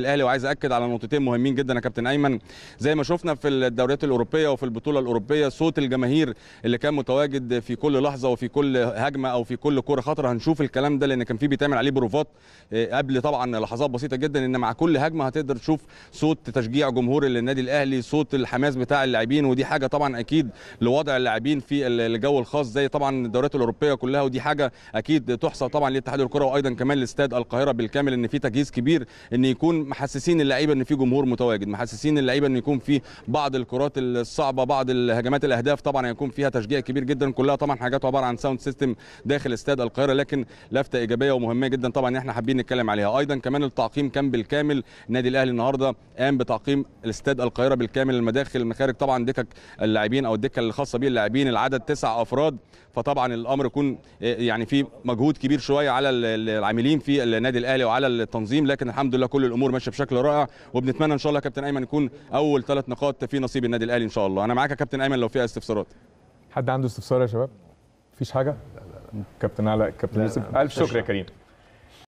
الاهلي وعايز اكد على نقطتين مهمين جدا يا كابتن ايمن زي ما شفنا في الدوريات الاوروبيه وفي البطوله الاوروبيه صوت الجماهير اللي كان متواجد في كل لحظه وفي كل هجمه او في كل كوره خطره هنشوف الكلام ده لان كان في بيتعمل عليه بروفات آه، قبل طبعا لحظات بسيطه جدا ان مع كل هجمه هتقدر تشوف صوت تشجيع جمهور النادي الاهلي صوت الحماس بتاع اللاعبين ودي حاجه طبعا اكيد لوضع اللاعبين في الجو الخاص زي طبعا الدوريات الاوروبيه كلها ودي حاجه اكيد تحصى طبعا لاتحاد الكره وايضا كمان لاستاد القاهره بالكامل ان في تجهيز كبير ان يكون محسسين اللعيبه ان في جمهور متواجد محسسين اللعيبه ان يكون في بعض الكرات الصعبه بعض الهجمات الاهداف طبعا هيكون فيها تشجيع كبير جدا كلها طبعا حاجات عباره عن ساوند سيستم داخل استاد القاهره لكن لفته ايجابيه ومهمه جدا طبعا احنا حابين نتكلم عليها ايضا كمان التعقيم كان بالكامل النادي الاهلي النهارده قام بتعقيم استاد القاهره بالكامل المداخل المخارج طبعا دكك اللاعبين او الدكه الخاصه بيه اللاعبين العدد تسع افراد فطبعا الامر يكون يعني في مجهود كبير شويه على العاملين في النادي الاهلي وعلى التنظيم لكن الحمد لله كل الامور ماشيه بشكل رائع وبنتمنى ان شاء الله يا كابتن ايمن يكون اول ثلاث نقاط في نصيب النادي الاهلي ان شاء الله انا معاك يا كابتن ايمن لو في استفسارات حد عنده استفسار يا شباب مفيش حاجه كابتن علاء كابتن يوسف الف شكر يا كريم